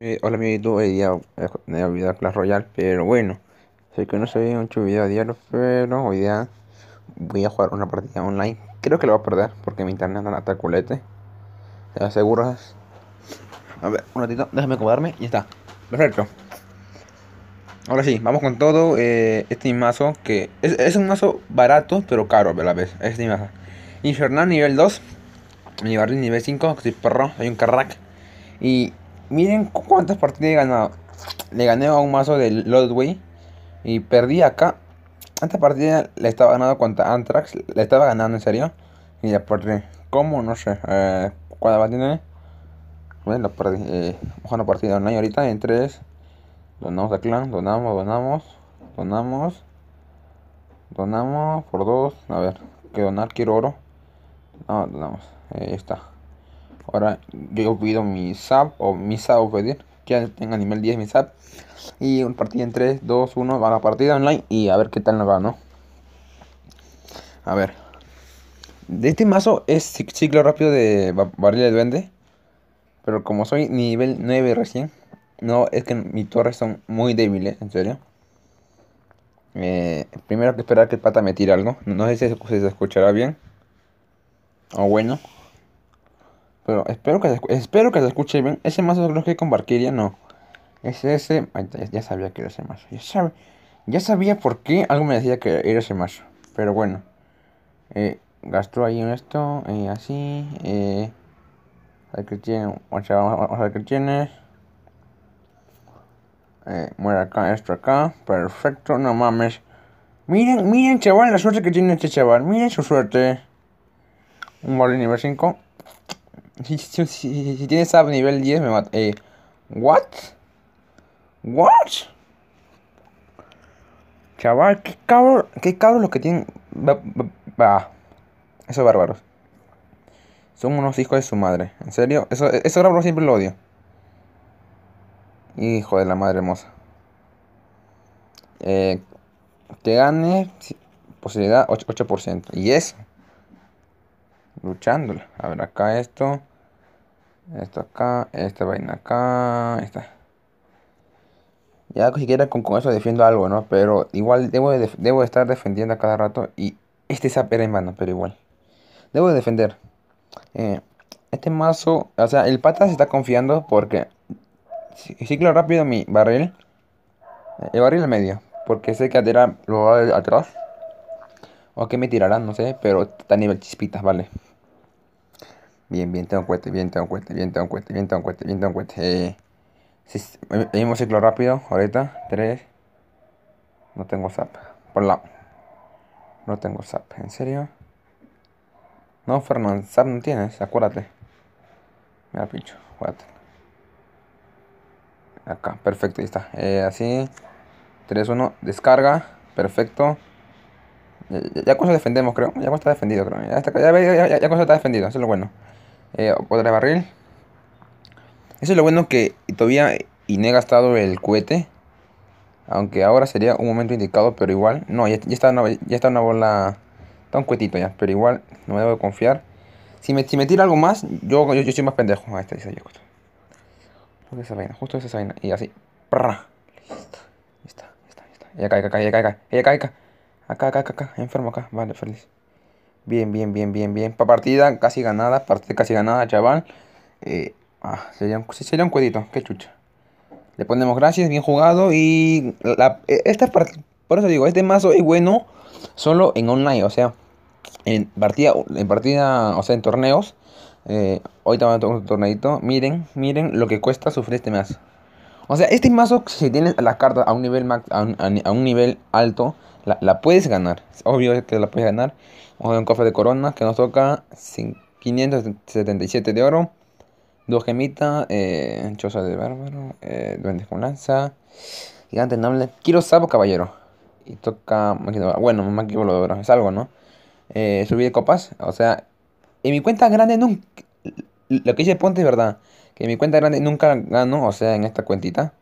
Eh, hola YouTube, hoy día me he olvidado Clash Royale, pero bueno, sé que no soy mucho video diario, pero hoy día voy a jugar una partida online. Creo que lo voy a perder porque mi internet anda hasta culete. ¿Te aseguras? A ver, un ratito, déjame acomodarme y ya está. Perfecto. Ahora sí, vamos con todo. Eh, este mazo que es, un mazo barato, pero caro a la vez. Este mazo. Infernal nivel 2, mi nivel 5, soy perro, hay un carrack. Y Miren cuántas partidas he ganado. Le gané a un mazo de Lordway Y perdí acá. Esta partida le estaba ganando contra Antrax. Le estaba ganando en serio. Y la perdí. ¿Cómo? No sé. Eh, a tener Bueno, perdí. Eh, una partida ahorita en tres Donamos a clan. Donamos, donamos. Donamos. Donamos por dos, A ver. Que donar, quiero oro. No, donamos. Ahí está. Ahora yo pido mi sub, o mi sub, Que tenga nivel 10 mi sub Y un partido en 3, 2, 1. Va la partida online y a ver qué tal nos va, ¿no? A ver. De este mazo es ciclo rápido de barril de duende. Pero como soy nivel 9 recién. No, es que mis torres son muy débiles, en serio. Primero eh, primero que esperar que el pata me tire algo. No sé si se escuchará bien. O bueno. Pero espero que, se, espero que se escuche bien. Ese mazo creo que con Barquería no. Ese, ese. Ya, sabía que era ese mazo. Ya, ya sabía por qué algo me decía que era ese mazo. Pero bueno. Eh, gastó ahí en esto. Eh, así. Eh, a ver qué tiene. O sea, vamos, qué tiene. Eh, muere acá, esto acá. Perfecto, no mames. Miren, miren, chaval, la suerte que tiene este chaval. Miren su suerte. Un balón nivel 5. Si, tienes a nivel 10 me mata. Eh, ¿What? ¿What? Chaval, qué cabrón qué cabrón los que tienen... esos bárbaros. Son unos hijos de su madre. En serio, eso, eso bárbaros siempre lo odio. Hijo de la madre hermosa. Eh, que gane posibilidad 8%. 8%. Y eso luchándola. A ver, acá esto, esto acá, esta vaina acá, está Ya siquiera con, con eso defiendo algo, ¿no? Pero igual debo, estar defendiendo a cada rato y este es pera en mano, pero igual. Debo defender. Eh, este mazo, o sea, el pata se está confiando porque ciclo rápido mi barril. Eh, el barril al medio, porque sé que lo va atrás. O que me tirarán, no sé, pero está a nivel chispitas, vale. Bien, bien, tengo cohete, bien, tengo cohete, bien, tengo cohete, bien, tengo cohete, bien, tengo cohete. Eh, sí, ciclo rápido, ahorita. 3. No tengo zap. Por la. No tengo zap, ¿en serio? No, Fernando, zap no tienes, acuérdate. Mira, pincho, acuérdate. Acá, perfecto, ahí está. Eh, así. 3, 1, descarga. Perfecto. Ya eso defendemos, creo. Ya cosa está defendido, creo. Ya, está, ya, ya, está defendido, eso es lo bueno. Eh, barril. Eso es lo bueno que todavía y no he gastado el cohete. Aunque ahora sería un momento indicado, pero igual. No, ya, ya está, una, ya está una bola. Está un cuetito ya, pero igual no me debo confiar. Si me, si me tira algo más, yo, yo, soy más pendejo. Ahí está, dice Justo esa vaina, justo esa vaina. Y así. prra Listo. Ya está, ahí está, ahí está. Ya cae, cae, cae, cae. cae, cae. Acá, acá, acá, acá. Enfermo acá. Vale, feliz. Bien, bien, bien, bien, bien. para Partida casi ganada. Partida casi ganada, chaval. Eh, ah, sería un, sería un cuedito. Qué chucha. Le ponemos gracias. Bien jugado. Y e, esta parte Por eso digo, este mazo es bueno solo en online. O sea, en partida, en partida o sea, en torneos. Eh, hoy estamos en un torneito. Miren, miren lo que cuesta sufrir este mazo. O sea, este mazo, si tienes la carta a un nivel, max, a, un, nivel alto, la, puedes ganar. Es obvio que la puedes ganar. Vamos a un cofre de corona que nos toca 577 de oro. Dos gemitas, eh, choza de bárbaro, eh, duendes con lanza, gigante noble. Quiero sapo caballero. Y toca Bueno, bueno, de oro es algo, ¿no? Eh, subir copas, o sea, en mi cuenta grande nunca. Lo que hice Ponte es verdad que mi cuenta grande nunca gano, o sea, en esta cuentita.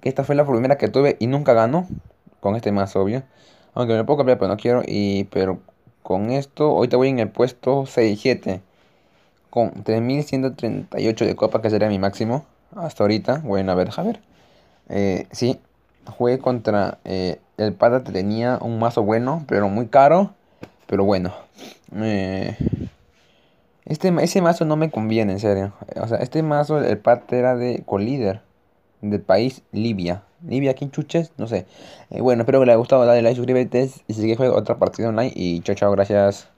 Que esta fue la primera que tuve y nunca gano. Con este más obvio. Aunque me puedo cambiar, pero no quiero. Y pero con esto, ahorita voy en el puesto 6-7. Con 3138 de copa, que sería mi máximo. Hasta ahorita. Bueno, a ver, a ver. Eh, sí, jugué contra eh, el pata. Tenía un mazo bueno, pero muy caro. Pero bueno. Eh, este, ese mazo no me conviene, en serio. O sea, este mazo, el parte era de colíder del país Libia. Libia, ¿quién chuches? No sé. Eh, bueno, espero que les haya gustado. Dale like, suscríbete. Y si quieres otra partida online. Y chao, chao, gracias.